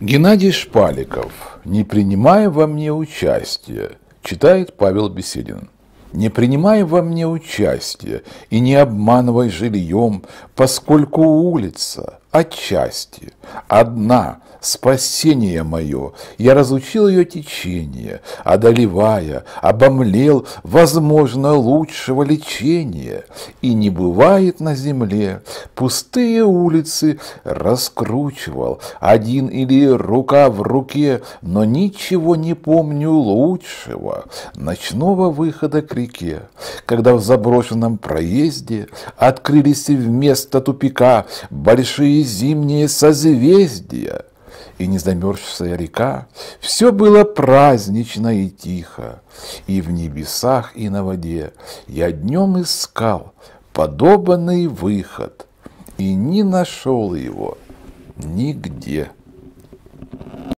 Геннадий Шпаликов, не принимая во мне участия, читает Павел Беседин. Не принимай во мне участия и не обманывай жильем, поскольку улица, отчасти, одна, спасение мое, я разучил ее течение, одолевая, обомлел, возможно, лучшего лечения, и не бывает на земле, пустые улицы раскручивал, один или рука в руке, но ничего не помню лучшего, ночного выхода к реке, когда в заброшенном проезде открылись вместо тупика большие зимние созвездия и незамерзшая река, все было празднично и тихо, и в небесах, и на воде. Я днем искал подобанный выход, и не нашел его нигде.